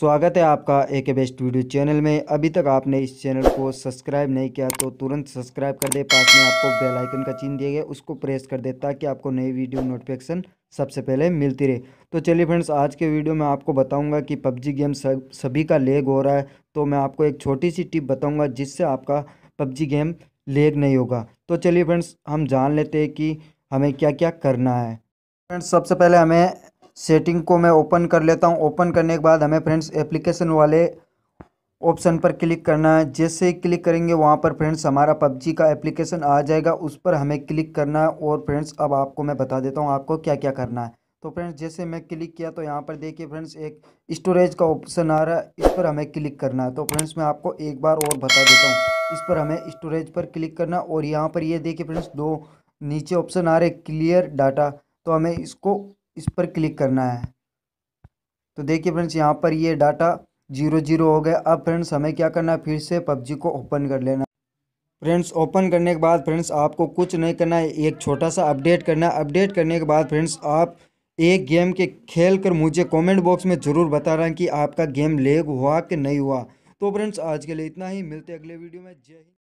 स्वागत है आपका ए के बेस्ट वीडियो चैनल में अभी तक आपने इस चैनल को सब्सक्राइब नहीं किया तो तुरंत सब्सक्राइब कर दे पास में आपको बेल आइकन का चिन्ह दिया गया उसको प्रेस कर दे ताकि आपको नई वीडियो नोटिफिकेशन सबसे पहले मिलती रहे तो चलिए फ्रेंड्स आज के वीडियो में आपको बताऊंगा कि पबजी गेम सभी का लेग हो रहा है तो मैं आपको एक छोटी सी टिप बताऊँगा जिससे आपका पबजी गेम लेग नहीं होगा तो चलिए फ्रेंड्स हम जान लेते हैं कि हमें क्या क्या करना है फ्रेंड्स सबसे पहले हमें सेटिंग को मैं ओपन कर लेता हूँ ओपन करने के बाद हमें फ्रेंड्स एप्लीकेशन वाले ऑप्शन पर क्लिक करना है जैसे ही क्लिक करेंगे वहाँ पर फ्रेंड्स हमारा पबजी का एप्लीकेशन आ जाएगा उस पर हमें क्लिक करना है और फ्रेंड्स अब आपको मैं बता देता हूँ आपको क्या क्या करना है तो फ्रेंड्स जैसे मैं क्लिक किया तो यहाँ पर देखिए फ्रेंड्स एक स्टोरेज का ऑप्शन आ रहा है इस पर हमें क्लिक करना है तो फ्रेंड्स मैं आपको एक बार और बता देता हूँ इस पर हमें स्टोरेज पर क्लिक करना और यहाँ पर ये देखिए फ्रेंड्स दो नीचे ऑप्शन आ रहे क्लियर डाटा तो हमें इसको इस पर क्लिक करना है तो देखिए फ्रेंड्स यहाँ पर ये डाटा जीरो जीरो हो गया अब फ्रेंड्स हमें क्या करना है फिर से पबजी को ओपन कर लेना फ्रेंड्स ओपन करने के बाद फ्रेंड्स आपको कुछ नहीं करना है एक छोटा सा अपडेट करना है अपडेट करने के बाद फ्रेंड्स आप एक गेम के खेल कर मुझे कमेंट बॉक्स में ज़रूर बता रहे हैं कि आपका गेम लेग हुआ कि नहीं हुआ तो फ्रेंड्स आज के लिए इतना ही मिलते अगले वीडियो में जय हिंद